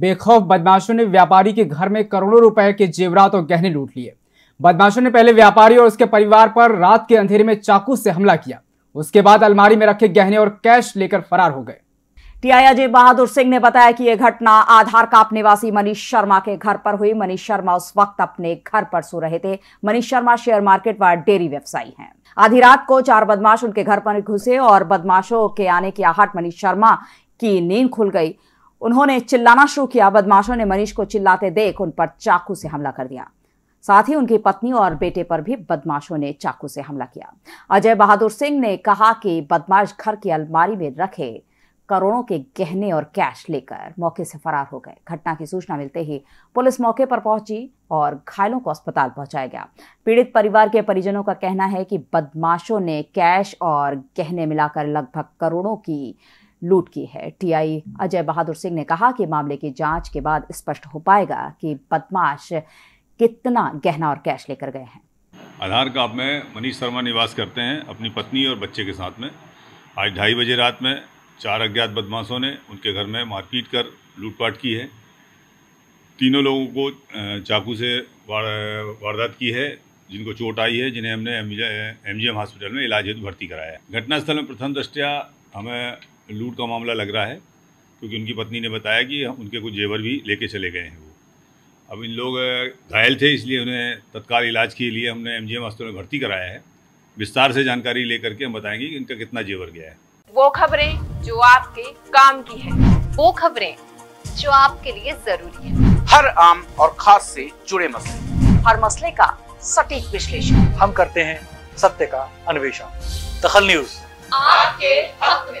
बेखौफ बदमाशों ने व्यापारी के घर में करोड़ों रुपए के जेवरात और गहने लूट लिए बदमाशों ने पहले व्यापारी और उसके परिवार पर रात के अंधेरे में चाकू से हमला किया उसके बाद अलमारी में रखे गहने और कैश लेकर फरार हो गए टीआई अजय बहादुर सिंह ने बताया कि यह घटना आधार काप निवासी मनीष शर्मा के घर पर हुई मनीष शर्मा उस वक्त अपने घर पर सो रहे थे मनीष शर्मा शेयर मार्केट व डेयरी व्यवसायी हैं आधी रात को चार बदमाश उनके घर पर घुसे और बदमाशों के आने की आहट मनीष शर्मा की नींद खुल गई उन्होंने चिल्लाना शुरू किया बदमाशों ने मनीष को चिल्लाते देख उन पर चाकू से हमला कर दिया साथ ही उनकी पत्नी और बेटे पर भी बदमाशों ने चाकू से हमला किया अजय बहादुर सिंह ने कहा कि बदमाश घर की अलमारी में रखे करोड़ों के गहने और कैश लेकर मौके से फरार हो गए घटना की सूचना मिलते ही पुलिस मौके पर पहुंची और घायलों को अस्पताल पहुंचाया गया पीड़ित परिवार के परिजनों का कहना है कि बदमाशों ने कैश और गहने मिलाकर लगभग करोड़ों की लूट की है टीआई अजय बहादुर सिंह ने कहा कि मामले की जांच के बाद स्पष्ट हो पाएगा कि बदमाश कितना गहना और कैश लेकर गए हैं आधार कार्ड में मनीष शर्मा निवास करते हैं अपनी पत्नी और बच्चे के साथ में आज ढाई बजे रात में चार अज्ञात बदमाशों ने उनके घर में मारपीट कर लूटपाट की है तीनों लोगों को चाकू से वारदात की है जिनको चोट आई है जिन्हें हमने एम हॉस्पिटल में इलाज हेतु भर्ती कराया है घटनास्थल में प्रथम दृष्टया हमें लूट का मामला लग रहा है क्योंकि उनकी पत्नी ने बताया कि उनके कुछ जेवर भी लेके चले गए हैं वो अब इन लोग घायल थे इसलिए उन्हें तत्काल इलाज के लिए हमने एमजीएम जी में भर्ती कराया है विस्तार से जानकारी लेकर के हम बताएंगे कि इनका कितना जेवर गया है वो खबरें जो आपके काम की है वो खबरें जो आपके लिए जरूरी है हर आम और खास से जुड़े मसले हर मसले का सटीक विश्लेषण हम करते हैं सत्य का अन्वेषण दखल न्यूज आपके हक में